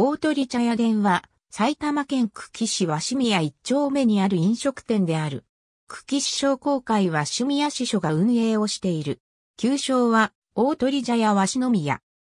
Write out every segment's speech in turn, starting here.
大鳥茶屋伝は、埼玉県久喜市紙宮一丁目にある飲食店である。久喜市商工会味宮支所が運営をしている。旧称は、大鳥茶屋鷲宮。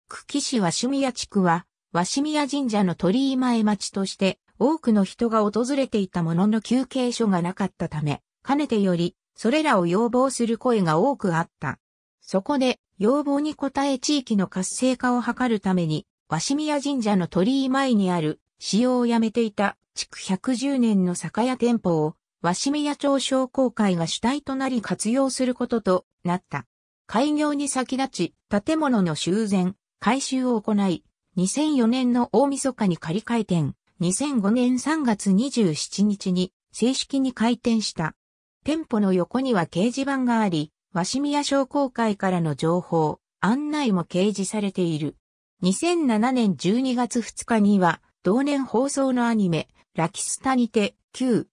久喜市鷲宮地区は、鷲宮神社の鳥居前町として、多くの人が訪れていたものの休憩所がなかったため、かねてより、それらを要望する声が多くあった。そこで、要望に応え地域の活性化を図るために、鷲宮神社の鳥居前にある、使用をやめていた、築110年の酒屋店舗を、鷲宮町商工会が主体となり活用することとなった。開業に先立ち、建物の修繕、改修を行い、2004年の大晦日に仮開店、2005年3月27日に正式に開店した。店舗の横には掲示板があり、鷲宮商工会からの情報、案内も掲示されている。2007年12月2日には、同年放送のアニメ、ラキスタにて、旧、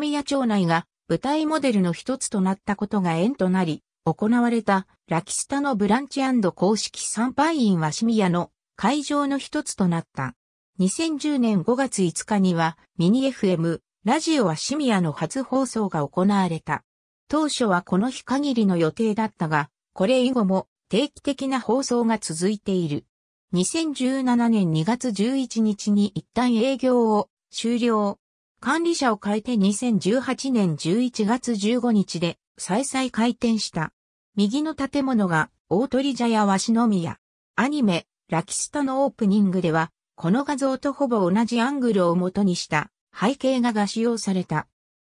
ミヤ町内が舞台モデルの一つとなったことが縁となり、行われた、ラキスタのブランチ公式参拝員ワシミヤの会場の一つとなった。2010年5月5日には、ミニ FM、ラジオワシミヤの初放送が行われた。当初はこの日限りの予定だったが、これ以後も定期的な放送が続いている。2017年2月11日に一旦営業を終了。管理者を変えて2018年11月15日で再々開店した。右の建物が大鳥茶屋和の宮。アニメ、ラキスタのオープニングでは、この画像とほぼ同じアングルを元にした背景画が使用された。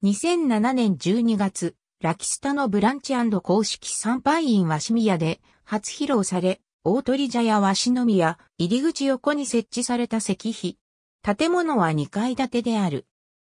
2007年12月、ラキスタのブランチ公式参拝員和紙宮で初披露され、大鳥茶屋鷲宮、入り口横に設置された石碑。建物は2階建てである。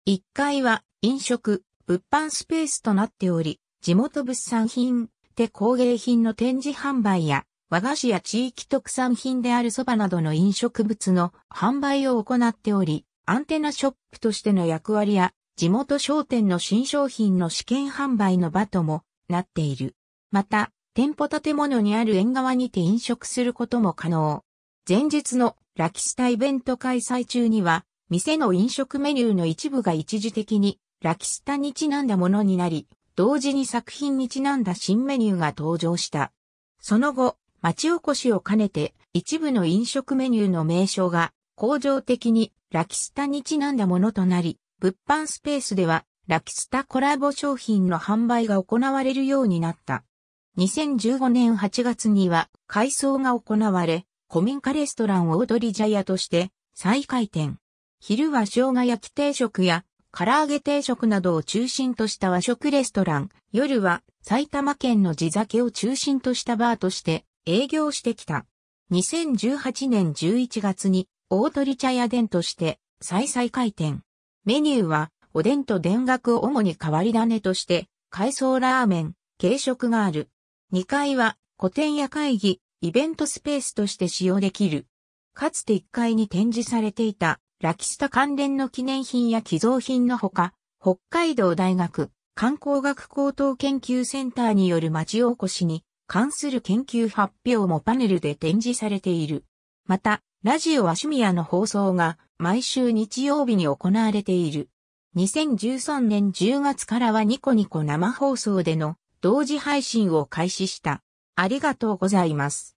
1階は飲食、物販スペースとなっており、地元物産品、手工芸品の展示販売や、和菓子や地域特産品である蕎麦などの飲食物の販売を行っており、アンテナショップとしての役割や、地元商店の新商品の試験販売の場ともなっている。また、店舗建物にある縁側にて飲食することも可能。前日のラキスタイベント開催中には、店の飲食メニューの一部が一時的にラキスタにちなんだものになり、同時に作品にちなんだ新メニューが登場した。その後、町おこしを兼ねて一部の飲食メニューの名称が工場的にラキスタにちなんだものとなり、物販スペースではラキスタコラボ商品の販売が行われるようになった。2015年8月には改装が行われ、古民家レストラン大鳥茶屋として再開店。昼は生姜焼き定食や唐揚げ定食などを中心とした和食レストラン、夜は埼玉県の地酒を中心としたバーとして営業してきた。2018年11月に大鳥茶屋店として再再開店。メニューはおでんと田楽を主に変わり種として、海藻ラーメン、軽食がある。2階は個展や会議、イベントスペースとして使用できる。かつて1階に展示されていたラキスタ関連の記念品や寄贈品のほか、北海道大学観光学高等研究センターによる町おこしに関する研究発表もパネルで展示されている。また、ラジオアシミアの放送が毎週日曜日に行われている。2013年10月からはニコニコ生放送での同時配信を開始した。ありがとうございます。